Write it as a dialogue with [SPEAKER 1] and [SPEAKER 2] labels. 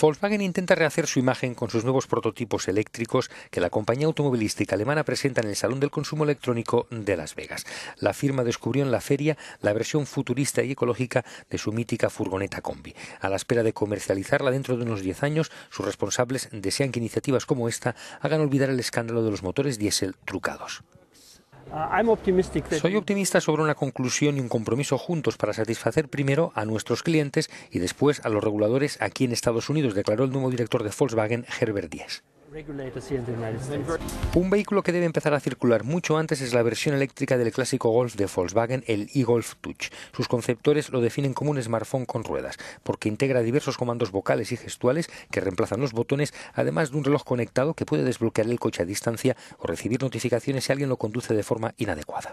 [SPEAKER 1] Volkswagen intenta rehacer su imagen con sus nuevos prototipos eléctricos que la compañía automovilística alemana presenta en el Salón del Consumo Electrónico de Las Vegas. La firma descubrió en la feria la versión futurista y ecológica de su mítica furgoneta combi. A la espera de comercializarla dentro de unos 10 años, sus responsables desean que iniciativas como esta hagan olvidar el escándalo de los motores diésel trucados. Ah, Soy optimista sobre una conclusión y un compromiso juntos para satisfacer primero a nuestros clientes y después a los reguladores aquí en Estados Unidos, declaró el nuevo director de Volkswagen, Herbert Díaz. Un vehículo que debe empezar a circular mucho antes es la versión eléctrica del clásico Golf de Volkswagen, el e-Golf Touch. Sus conceptores lo definen como un smartphone con ruedas, porque integra diversos comandos vocales y gestuales que reemplazan los botones, además de un reloj conectado que puede desbloquear el coche a distancia o recibir notificaciones si alguien lo conduce de forma inadecuada.